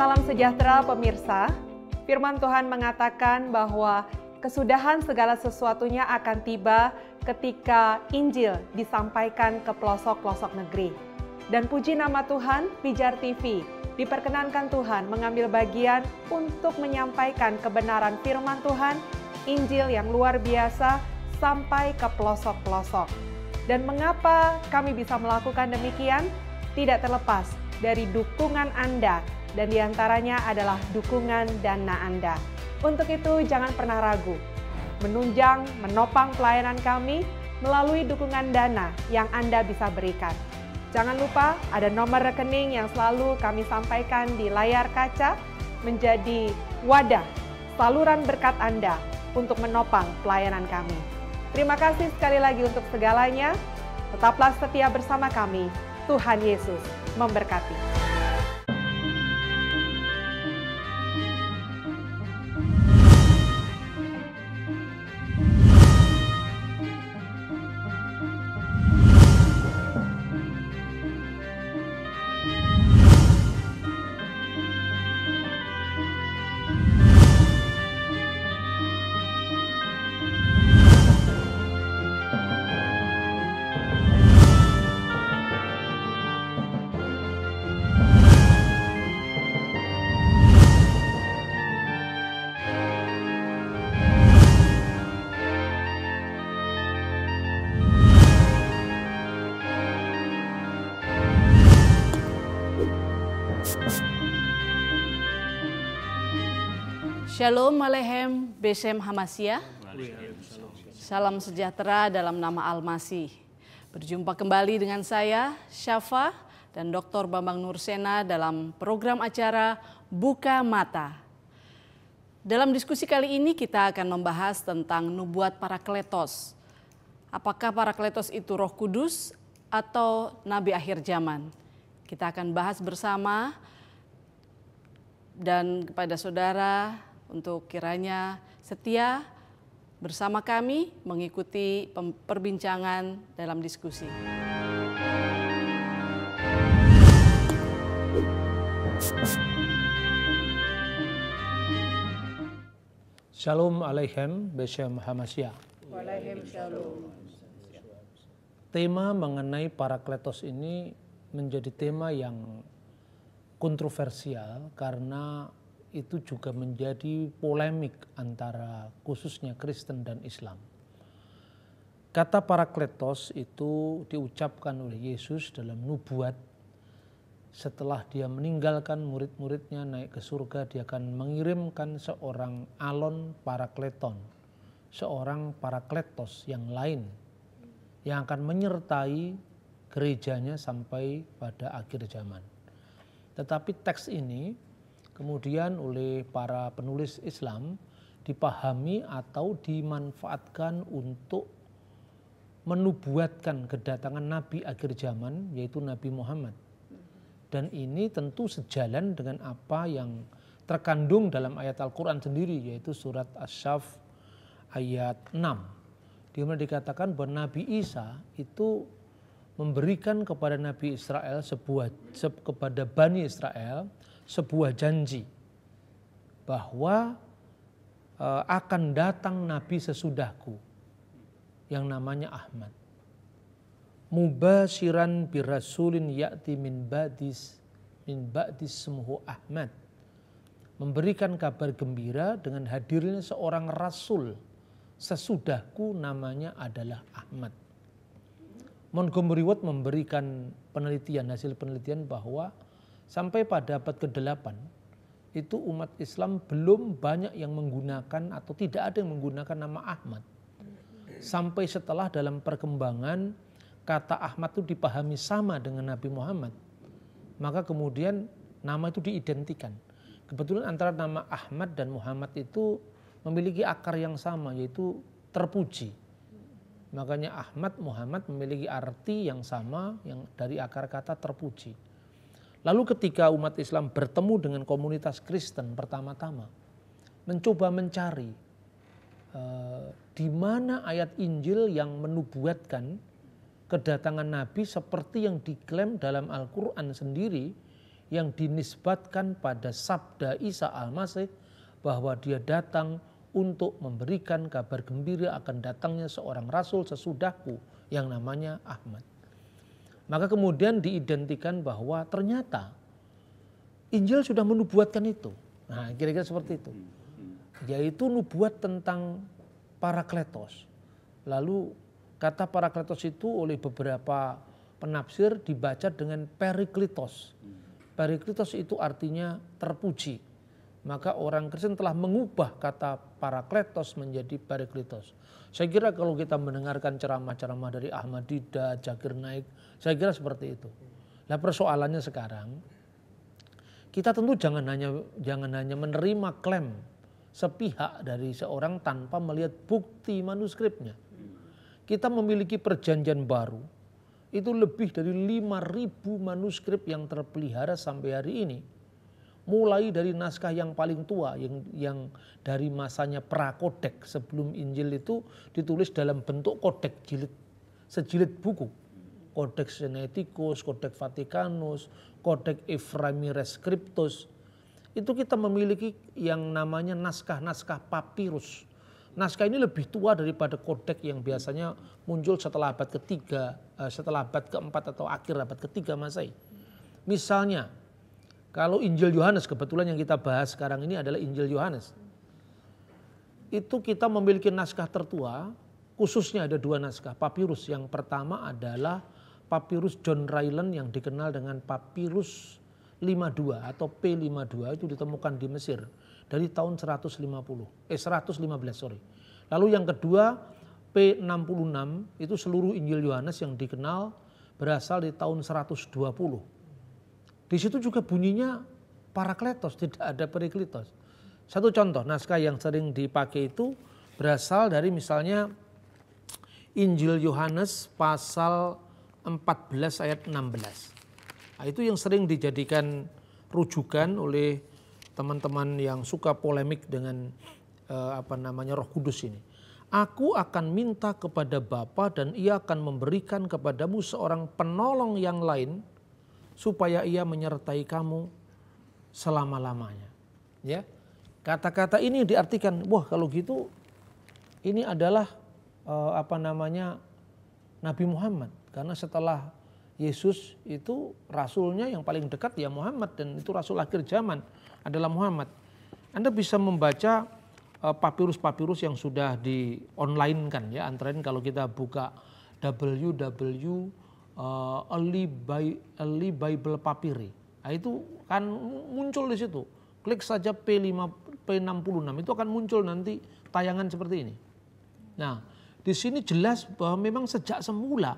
Salam sejahtera pemirsa. Firman Tuhan mengatakan bahwa kesudahan segala sesuatunya akan tiba ketika Injil disampaikan ke pelosok-pelosok negeri. Dan puji nama Tuhan, Pijar TV diperkenankan Tuhan mengambil bagian untuk menyampaikan kebenaran firman Tuhan, Injil yang luar biasa sampai ke pelosok-pelosok. Dan mengapa kami bisa melakukan demikian? Tidak terlepas dari dukungan Anda dan diantaranya adalah dukungan dana Anda. Untuk itu jangan pernah ragu, menunjang, menopang pelayanan kami melalui dukungan dana yang Anda bisa berikan. Jangan lupa ada nomor rekening yang selalu kami sampaikan di layar kaca menjadi wadah saluran berkat Anda untuk menopang pelayanan kami. Terima kasih sekali lagi untuk segalanya. Tetaplah setia bersama kami. Tuhan Yesus memberkati. Shalom Alehem Besem Hamasia. Salam sejahtera dalam nama Almasih. Berjumpa kembali dengan saya, Syafa, dan Dr. Bambang Nursena dalam program acara Buka Mata. Dalam diskusi kali ini kita akan membahas tentang nubuat para kletos. Apakah para kletos itu roh kudus atau nabi akhir zaman? Kita akan bahas bersama dan kepada saudara untuk kiranya setia bersama kami mengikuti perbincangan dalam diskusi. Shalom Aleichem Beshem Hamasyah. Tema mengenai parakletos ini menjadi tema yang kontroversial karena itu juga menjadi polemik antara khususnya Kristen dan Islam. Kata para parakletos itu diucapkan oleh Yesus dalam nubuat setelah dia meninggalkan murid-muridnya naik ke surga, dia akan mengirimkan seorang alon para Kleton, seorang para parakletos yang lain yang akan menyertai gerejanya sampai pada akhir zaman. Tetapi teks ini kemudian oleh para penulis Islam dipahami atau dimanfaatkan untuk menubuatkan kedatangan nabi akhir zaman yaitu Nabi Muhammad. Dan ini tentu sejalan dengan apa yang terkandung dalam ayat Al-Qur'an sendiri yaitu surat Asyaf shaf ayat 6. Di mana dikatakan bahwa Nabi Isa itu memberikan kepada Nabi Israel sebuah kepada Bani Israel sebuah janji bahwa eh, akan datang nabi sesudahku yang namanya Ahmad. bi birasulin ya'ti min ba'dis min ba'dis semuhu Ahmad. Memberikan kabar gembira dengan hadirnya seorang rasul sesudahku namanya adalah Ahmad. Montgomery Ward memberikan penelitian hasil penelitian bahwa Sampai pada abad ke-8 itu umat Islam belum banyak yang menggunakan atau tidak ada yang menggunakan nama Ahmad. Sampai setelah dalam perkembangan kata Ahmad itu dipahami sama dengan Nabi Muhammad. Maka kemudian nama itu diidentikan. Kebetulan antara nama Ahmad dan Muhammad itu memiliki akar yang sama yaitu terpuji. Makanya Ahmad Muhammad memiliki arti yang sama yang dari akar kata terpuji. Lalu ketika umat Islam bertemu dengan komunitas Kristen pertama-tama, mencoba mencari uh, di mana ayat Injil yang menubuatkan kedatangan Nabi seperti yang diklaim dalam Al-Quran sendiri yang dinisbatkan pada sabda Isa Al-Masih bahwa dia datang untuk memberikan kabar gembira akan datangnya seorang rasul sesudahku yang namanya Ahmad. Maka kemudian diidentikan bahwa ternyata Injil sudah menubuatkan itu. Nah, kira-kira seperti itu. Yaitu nubuat tentang parakletos. Lalu kata parakletos itu oleh beberapa penafsir dibaca dengan Perikletos. Perikletos itu artinya terpuji maka orang Kristen telah mengubah kata parakletos menjadi parakletos. Saya kira kalau kita mendengarkan ceramah-ceramah dari Ahmadida, Dida, Naik, saya kira seperti itu. Nah persoalannya sekarang, kita tentu jangan hanya jangan hanya menerima klaim sepihak dari seorang tanpa melihat bukti manuskripnya. Kita memiliki perjanjian baru, itu lebih dari 5.000 manuskrip yang terpelihara sampai hari ini mulai dari naskah yang paling tua yang yang dari masanya prakodek sebelum Injil itu ditulis dalam bentuk kodek jilid sejilid buku kodek Sinaiticus, kodek Vaticanus kodek Eframi Rescriptus. Itu kita memiliki yang namanya naskah-naskah papirus. Naskah ini lebih tua daripada kodek yang biasanya muncul setelah abad ketiga, eh, setelah abad keempat atau akhir abad ketiga Masehi. Misalnya kalau Injil Yohanes kebetulan yang kita bahas sekarang ini adalah Injil Yohanes. Itu kita memiliki naskah tertua, khususnya ada dua naskah papirus. Yang pertama adalah papirus John Ryland yang dikenal dengan papirus 52 atau P52 itu ditemukan di Mesir dari tahun 150 eh 115 sorry. Lalu yang kedua P66 itu seluruh Injil Yohanes yang dikenal berasal di tahun 120 di situ juga bunyinya parakletos, tidak ada Perikletos. Satu contoh naskah yang sering dipakai itu berasal dari misalnya Injil Yohanes pasal 14 ayat 16. Nah, itu yang sering dijadikan rujukan oleh teman-teman yang suka polemik dengan eh, apa namanya Roh Kudus ini. Aku akan minta kepada Bapa dan Ia akan memberikan kepadamu seorang penolong yang lain supaya ia menyertai kamu selama-lamanya. Ya. Kata-kata ini diartikan, wah kalau gitu ini adalah uh, apa namanya Nabi Muhammad karena setelah Yesus itu rasulnya yang paling dekat ya Muhammad dan itu rasul akhir zaman adalah Muhammad. Anda bisa membaca eh, papirus-papirus yang sudah di online kan ya antren kalau kita buka www uh, early, by, early Bible Papiri. Nah, itu kan muncul di situ. Klik saja P5, P66 itu akan muncul nanti tayangan seperti ini. Nah, di sini jelas bahwa memang sejak semula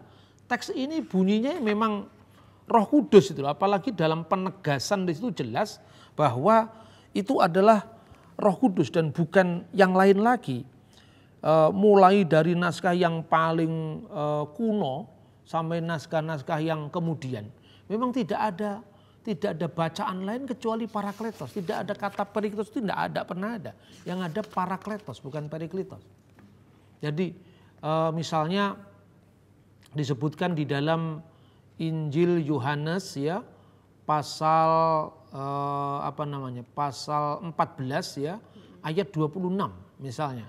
teks ini bunyinya memang Roh Kudus itu apalagi dalam penegasan di situ jelas bahwa itu adalah Roh Kudus dan bukan yang lain lagi. E, mulai dari naskah yang paling e, kuno sampai naskah-naskah yang kemudian. Memang tidak ada tidak ada bacaan lain kecuali parakletos. Tidak ada kata perikletos itu tidak ada pernah ada. Yang ada parakletos bukan perikletos. Jadi eh, misalnya disebutkan di dalam Injil Yohanes ya pasal eh, apa namanya? pasal 14 ya ayat 26 misalnya.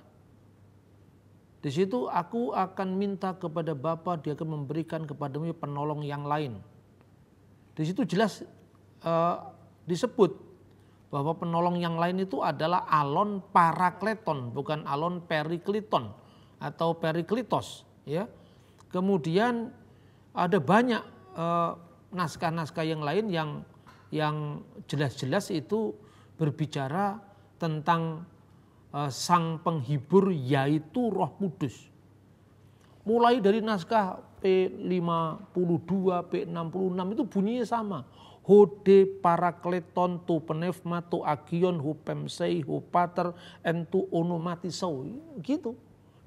Di situ aku akan minta kepada Bapa, dia akan memberikan kepadamu penolong yang lain. Di situ jelas uh, disebut bahwa penolong yang lain itu adalah alon parakleton, bukan alon perikliton atau Perikletos. Ya. Kemudian ada banyak naskah eh, naskah-naskah yang lain yang yang jelas-jelas itu berbicara tentang Eh, sang penghibur yaitu Roh Kudus. Mulai dari naskah P52, P66 itu bunyinya sama. Hode parakleton tu penefma tu agion hu pemsei hu pater entu onomatisau. Gitu.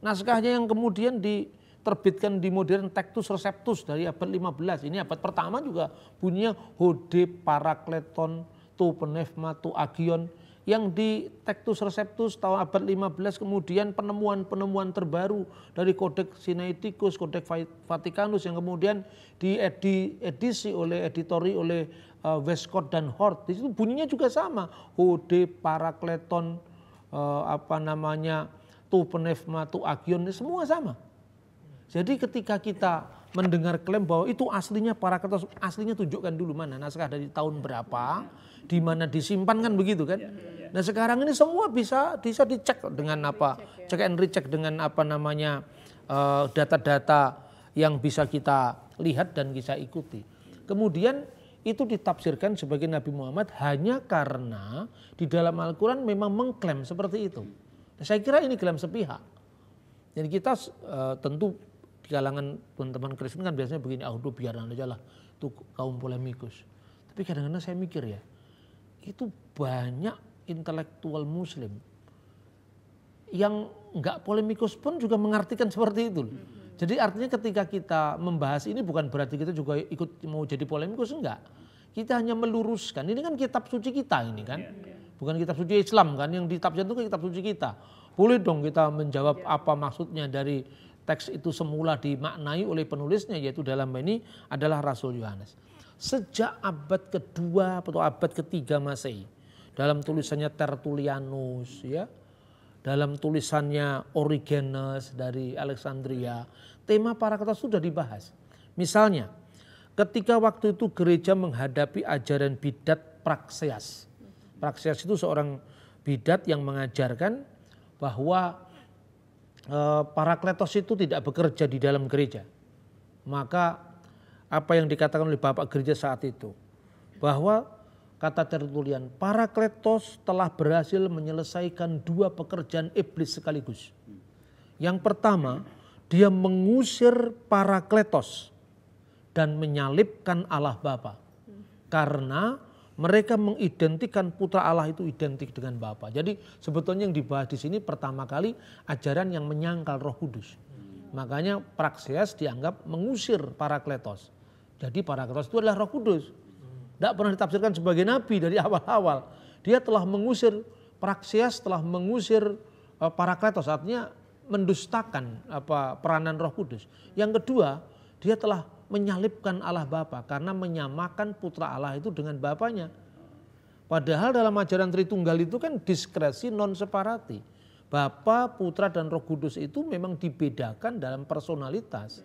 Naskahnya yang kemudian diterbitkan di modern Tektus Receptus dari abad 15. Ini abad pertama juga bunyinya hode parakleton tu penefma tu agion yang di Tektus Receptus tahun abad 15 kemudian penemuan-penemuan terbaru dari kodek Sinaiticus, kodek Vatikanus yang kemudian diedisi oleh editori oleh uh, Westcott dan Hort. Di situ bunyinya juga sama. Hode, Parakleton, uh, apa namanya, Tu Penefma, Tu Agion, semua sama. Jadi ketika kita mendengar klaim bahwa itu aslinya para kertas aslinya tunjukkan dulu mana naskah dari tahun berapa, di mana disimpan kan begitu kan. Iya, iya, iya. Nah sekarang ini semua bisa bisa dicek dengan apa cek ya. and recheck dengan apa namanya eh, data-data uh, yang bisa kita lihat dan bisa ikuti. Kemudian itu ditafsirkan sebagai Nabi Muhammad hanya karena di dalam Al-Quran memang mengklaim seperti itu. Nah, saya kira ini klaim sepihak. Jadi kita uh, tentu di kalangan teman-teman Kristen kan biasanya begini, ah udah biarkan aja lah, itu kaum polemikus. Tapi kadang-kadang saya mikir ya, itu banyak intelektual muslim yang nggak polemikus pun juga mengartikan seperti itu. Mm-hmm. Jadi artinya ketika kita membahas ini bukan berarti kita juga ikut mau jadi polemikus, enggak. Kita hanya meluruskan, ini kan kitab suci kita ini kan. Iya, iya. Bukan kitab suci Islam kan, yang ditafsir itu kan kitab suci kita. Boleh dong kita menjawab iya. apa maksudnya dari teks itu semula dimaknai oleh penulisnya yaitu dalam ini adalah Rasul Yohanes. Sejak abad kedua atau abad ketiga Masehi dalam tulisannya Tertullianus ya, dalam tulisannya Origenes dari Alexandria, tema para kata sudah dibahas. Misalnya, ketika waktu itu gereja menghadapi ajaran bidat praksias praksias itu seorang bidat yang mengajarkan bahwa Eh, Para Kletos itu tidak bekerja di dalam gereja. Maka apa yang dikatakan oleh Bapak Gereja saat itu bahwa kata Tertulian, Para Kletos telah berhasil menyelesaikan dua pekerjaan iblis sekaligus. Yang pertama, dia mengusir Para Kletos dan menyalipkan Allah Bapa. Karena mereka mengidentikan putra Allah itu identik dengan Bapa. Jadi sebetulnya yang dibahas di sini pertama kali ajaran yang menyangkal Roh Kudus. Makanya Prakseas dianggap mengusir para kletos. Jadi para kletos itu adalah Roh Kudus. Tidak pernah ditafsirkan sebagai nabi dari awal-awal. Dia telah mengusir Prakseas telah mengusir eh, para kletos artinya mendustakan apa peranan Roh Kudus. Yang kedua, dia telah menyalipkan Allah Bapa karena menyamakan putra Allah itu dengan Bapaknya. Padahal dalam ajaran Tritunggal itu kan diskresi non separati. Bapa, Putra dan Roh Kudus itu memang dibedakan dalam personalitas.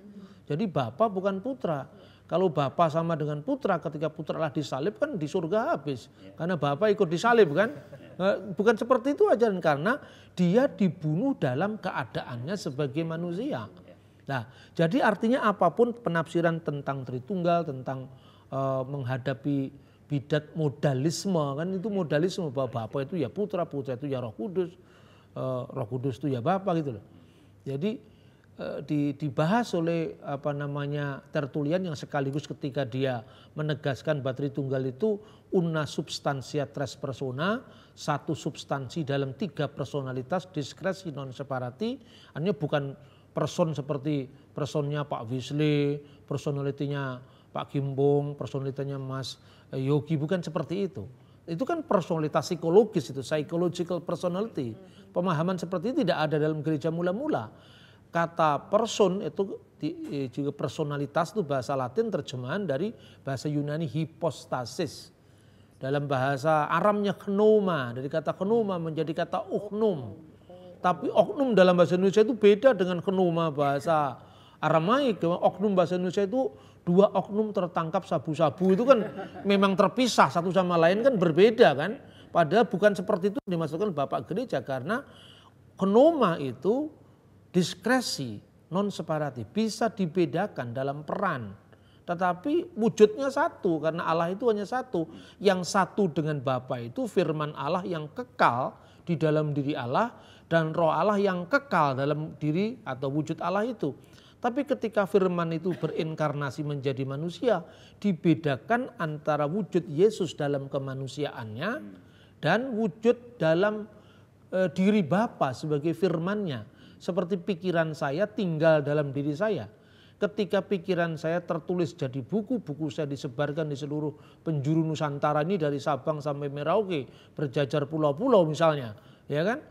Jadi Bapa bukan Putra. Kalau Bapa sama dengan Putra ketika Putra Allah disalib kan di surga habis. Karena Bapa ikut disalib kan. Eh, bukan seperti itu ajaran karena dia dibunuh dalam keadaannya sebagai manusia. Nah, jadi artinya apapun penafsiran tentang Tritunggal, tentang uh, menghadapi bidat modalisme kan itu modalisme bahwa Bapak itu ya putra, putra itu ya Roh Kudus, uh, Roh Kudus itu ya Bapak gitu loh. Jadi eh, di, dibahas oleh apa namanya Tertulian yang sekaligus ketika dia menegaskan bahwa tunggal itu una substansia tres persona, satu substansi dalam tiga personalitas diskresi non separati, artinya bukan person seperti personnya Pak Wisli, personalitinya Pak Kimbung, personalitinya Mas eh, Yogi bukan seperti itu. Itu kan personalitas psikologis itu, psychological personality. Pemahaman seperti itu tidak ada dalam gereja mula-mula. Kata person itu eh, juga personalitas itu bahasa Latin terjemahan dari bahasa Yunani hipostasis. Dalam bahasa Aramnya kenoma, dari kata kenoma menjadi kata uhnum tapi oknum dalam bahasa Indonesia itu beda dengan kenuma bahasa Aramaik. Oknum bahasa Indonesia itu dua oknum tertangkap sabu-sabu itu kan memang terpisah satu sama lain kan berbeda kan. Padahal bukan seperti itu dimasukkan Bapak Gereja karena kenoma itu diskresi non separatif bisa dibedakan dalam peran tetapi wujudnya satu karena Allah itu hanya satu yang satu dengan Bapa itu firman Allah yang kekal di dalam diri Allah dan roh Allah yang kekal dalam diri atau wujud Allah itu. Tapi ketika firman itu berinkarnasi menjadi manusia, dibedakan antara wujud Yesus dalam kemanusiaannya dan wujud dalam e, diri Bapa sebagai firmannya. Seperti pikiran saya tinggal dalam diri saya. Ketika pikiran saya tertulis jadi buku, buku saya disebarkan di seluruh penjuru Nusantara ini dari Sabang sampai Merauke, berjajar pulau-pulau misalnya, ya kan?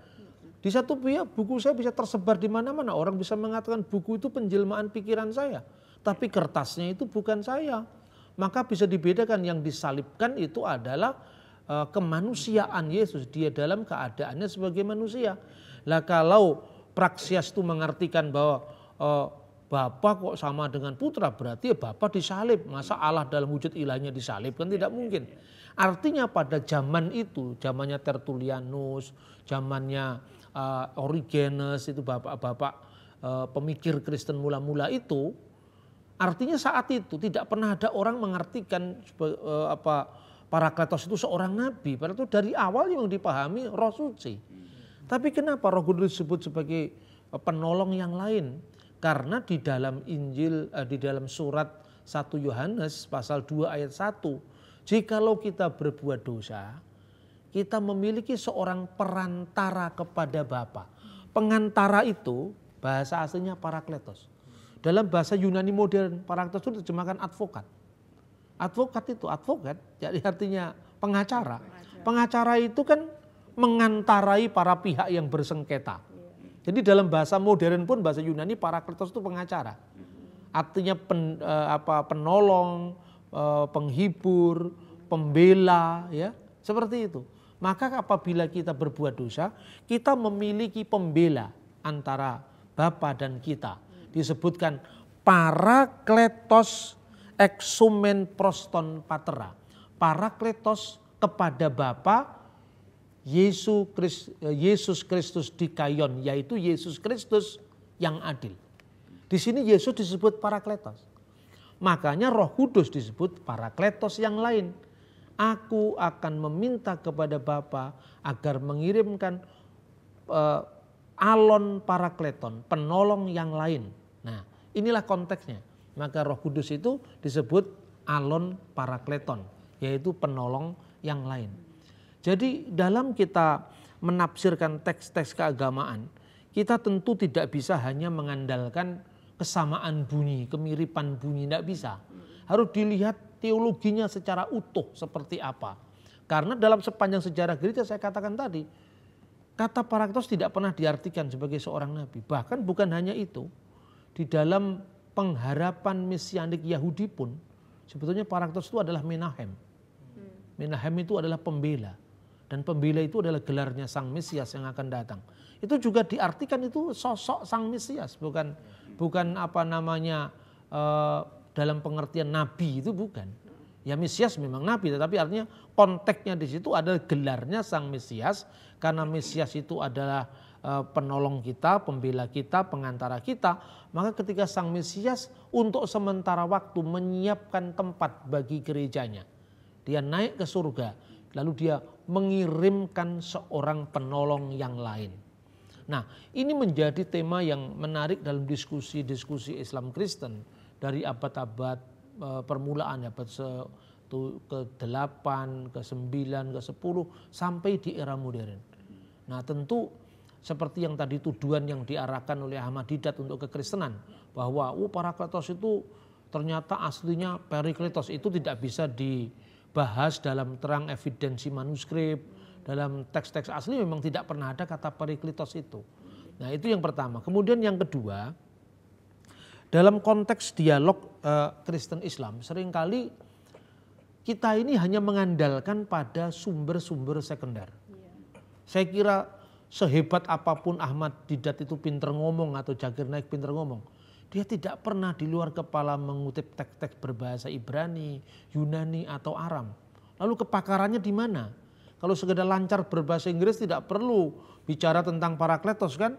Di satu pihak buku saya bisa tersebar di mana-mana. Orang bisa mengatakan buku itu penjelmaan pikiran saya. Tapi kertasnya itu bukan saya. Maka bisa dibedakan yang disalibkan itu adalah eh, kemanusiaan Yesus. Dia dalam keadaannya sebagai manusia. Lah kalau Praksias itu mengartikan bahwa uh, eh, Bapak kok sama dengan putra berarti ya Bapak disalib. Masa Allah dalam wujud ilahnya disalib kan iya, tidak iya, mungkin. Iya. Artinya pada zaman itu, zamannya Tertulianus, zamannya uh, Origenes itu bapak-bapak uh, pemikir Kristen mula-mula itu artinya saat itu tidak pernah ada orang mengartikan uh, apa Parakletos itu seorang nabi. Padahal itu dari awal yang dipahami roh suci. Tapi kenapa roh kudus disebut sebagai penolong yang lain? Karena di dalam Injil, uh, di dalam surat 1 Yohanes pasal 2 ayat 1, jikalau kita berbuat dosa, kita memiliki seorang perantara kepada Bapa. Pengantara itu bahasa aslinya parakletos. Dalam bahasa Yunani modern, parakletos itu terjemahkan advokat. Advokat itu advokat, jadi artinya pengacara. Pengacara itu kan mengantarai para pihak yang bersengketa. Jadi dalam bahasa modern pun bahasa Yunani parakletos itu pengacara. Artinya pen, eh, apa, penolong, eh, penghibur, pembela, ya seperti itu. Maka apabila kita berbuat dosa, kita memiliki pembela antara Bapa dan kita. Disebutkan parakletos exumen proston patera. Parakletos kepada Bapa eh, Yesus Kristus, Kristus di Kayon, yaitu Yesus Kristus yang adil. Di sini Yesus disebut parakletos. Makanya Roh Kudus disebut parakletos yang lain Aku akan meminta kepada Bapa agar mengirimkan uh, alon parakleton, penolong yang lain. Nah, inilah konteksnya. Maka Roh Kudus itu disebut alon parakleton, yaitu penolong yang lain. Jadi dalam kita menafsirkan teks-teks keagamaan, kita tentu tidak bisa hanya mengandalkan kesamaan bunyi, kemiripan bunyi, tidak bisa. Harus dilihat teologinya secara utuh seperti apa. Karena dalam sepanjang sejarah gereja saya katakan tadi, kata paraktos tidak pernah diartikan sebagai seorang nabi. Bahkan bukan hanya itu, di dalam pengharapan mesianik Yahudi pun sebetulnya paraktos itu adalah Menahem. Menahem itu adalah pembela dan pembela itu adalah gelarnya sang Mesias yang akan datang. Itu juga diartikan itu sosok sang Mesias, bukan bukan apa namanya eh, dalam pengertian nabi itu bukan. Ya Mesias memang nabi tetapi artinya konteksnya di situ adalah gelarnya sang Mesias karena Mesias itu adalah eh, penolong kita, pembela kita, pengantara kita, maka ketika sang Mesias untuk sementara waktu menyiapkan tempat bagi gerejanya. Dia naik ke surga, lalu dia mengirimkan seorang penolong yang lain. Nah, ini menjadi tema yang menarik dalam diskusi-diskusi Islam Kristen dari abad-abad e, permulaan abad ke delapan, ke sembilan, ke sepuluh, sampai di era modern. Nah, tentu seperti yang tadi tuduhan yang diarahkan oleh Ahmad Didat untuk kekristenan bahwa oh Parakletos itu ternyata aslinya Perikletos itu tidak bisa dibahas dalam terang evidensi manuskrip, dalam teks-teks asli memang tidak pernah ada kata Perikletos itu. Nah, itu yang pertama. Kemudian yang kedua, dalam konteks dialog uh, Kristen Islam seringkali kita ini hanya mengandalkan pada sumber-sumber sekunder. Iya. Saya kira sehebat apapun Ahmad Didat itu pinter ngomong atau Jagir Naik pinter ngomong, dia tidak pernah di luar kepala mengutip teks-teks berbahasa Ibrani, Yunani atau Aram. Lalu kepakarannya di mana? Kalau sekedar lancar berbahasa Inggris tidak perlu bicara tentang parakletos kan?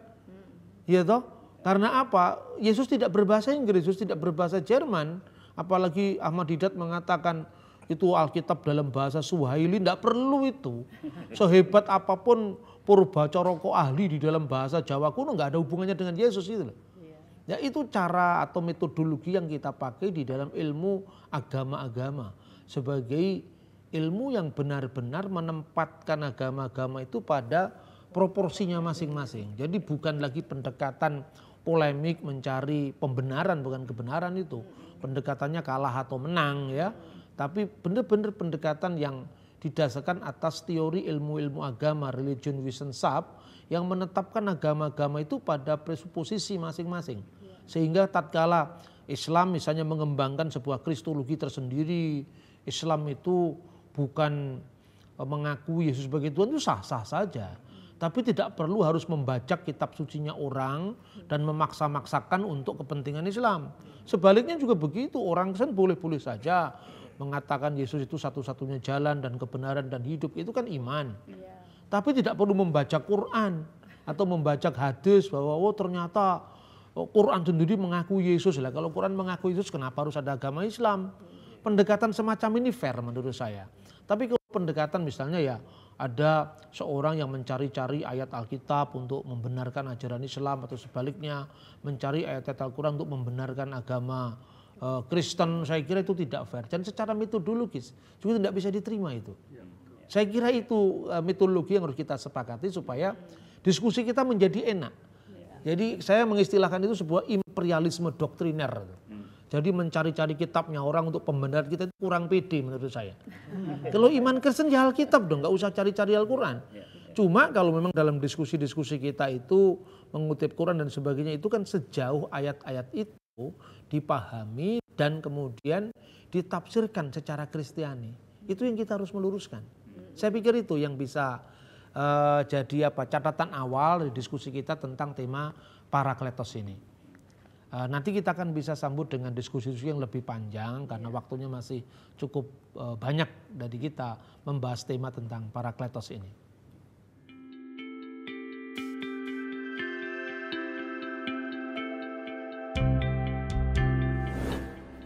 Iya toh? Karena apa? Yesus tidak berbahasa Inggris, Yesus tidak berbahasa Jerman. Apalagi Ahmad Didat mengatakan itu Alkitab dalam bahasa Swahili, tidak perlu itu. Sehebat apapun purba coroko ahli di dalam bahasa Jawa kuno, nggak ada hubungannya dengan Yesus itu. Ya itu cara atau metodologi yang kita pakai di dalam ilmu agama-agama sebagai ilmu yang benar-benar menempatkan agama-agama itu pada proporsinya masing-masing. Jadi bukan lagi pendekatan polemik mencari pembenaran bukan kebenaran itu pendekatannya kalah atau menang ya tapi benar-benar pendekatan yang didasarkan atas teori ilmu-ilmu agama religion sub yang menetapkan agama-agama itu pada presuposisi masing-masing sehingga tatkala Islam misalnya mengembangkan sebuah kristologi tersendiri Islam itu bukan e, mengakui Yesus sebagai Tuhan itu sah-sah saja tapi tidak perlu harus membajak kitab sucinya orang dan memaksa-maksakan untuk kepentingan Islam. Sebaliknya juga begitu, orang Kristen boleh-boleh saja mengatakan Yesus itu satu-satunya jalan dan kebenaran dan hidup itu kan iman. Iya. Tapi tidak perlu membaca Quran atau membaca hadis bahwa oh ternyata oh, Quran sendiri mengaku Yesus lah. Kalau Quran mengaku Yesus kenapa harus ada agama Islam? Pendekatan semacam ini fair menurut saya. Tapi kalau pendekatan misalnya ya ada seorang yang mencari-cari ayat Alkitab untuk membenarkan ajaran Islam atau sebaliknya mencari ayat-ayat Al-Quran untuk membenarkan agama eh, Kristen saya kira itu tidak fair dan secara metodologis juga tidak bisa diterima itu iya, saya kira itu eh, metodologi yang harus kita sepakati supaya diskusi kita menjadi enak iya. jadi saya mengistilahkan itu sebuah imperialisme doktriner jadi mencari-cari kitabnya orang untuk pembenar kita itu kurang pede menurut saya. Kalau iman Kristen ya Alkitab dong, nggak usah cari-cari Al-Quran. Cuma kalau memang dalam diskusi-diskusi kita itu mengutip Quran dan sebagainya itu kan sejauh ayat-ayat itu dipahami dan kemudian ditafsirkan secara Kristiani. Itu yang kita harus meluruskan. Saya pikir itu yang bisa uh, jadi apa catatan awal di diskusi kita tentang tema parakletos ini. Eh, nanti kita akan bisa sambut dengan diskusi-diskusi yang lebih panjang karena iya. waktunya masih cukup eh, banyak dari kita membahas tema tentang para kletos ini.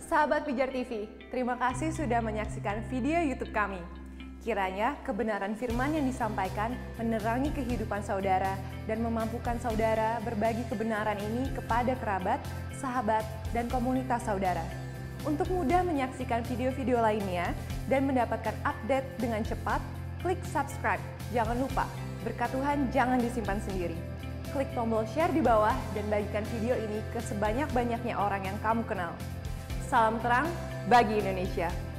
Sahabat Pijar TV, terima kasih sudah menyaksikan video YouTube kami. Kiranya kebenaran firman yang disampaikan menerangi kehidupan saudara dan memampukan saudara berbagi kebenaran ini kepada kerabat, sahabat, dan komunitas saudara. Untuk mudah menyaksikan video-video lainnya dan mendapatkan update dengan cepat, klik subscribe. Jangan lupa, berkat Tuhan jangan disimpan sendiri. Klik tombol share di bawah dan bagikan video ini ke sebanyak-banyaknya orang yang kamu kenal. Salam terang bagi Indonesia.